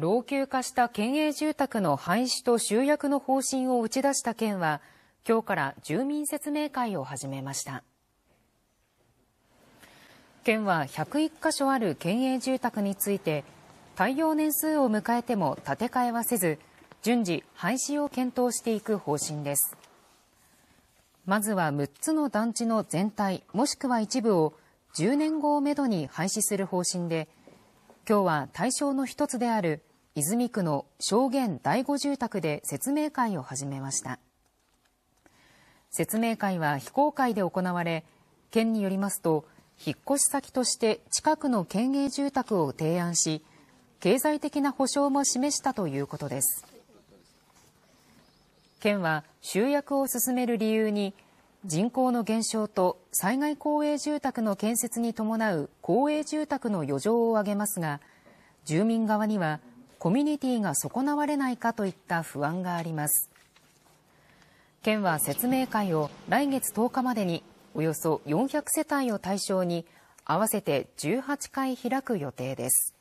老朽化した県営住宅の廃止と集約の方針を打ち出した県は、今日から住民説明会を始めました。県は101か所ある県営住宅について、耐用年数を迎えても建て替えはせず、順次廃止を検討していく方針です。まずは6つの団地の全体、もしくは一部を10年後をめどに廃止する方針で、今日は対象の一つである泉区の証言第五住宅で説明会を始めました説明会は非公開で行われ県によりますと引っ越し先として近くの県営住宅を提案し経済的な保障も示したということです県は集約を進める理由に人口の減少と災害公営住宅の建設に伴う公営住宅の余剰を挙げますが住民側にはコミュニティが損なわれないかといった不安があります県は説明会を来月10日までにおよそ400世帯を対象に合わせて18回開く予定です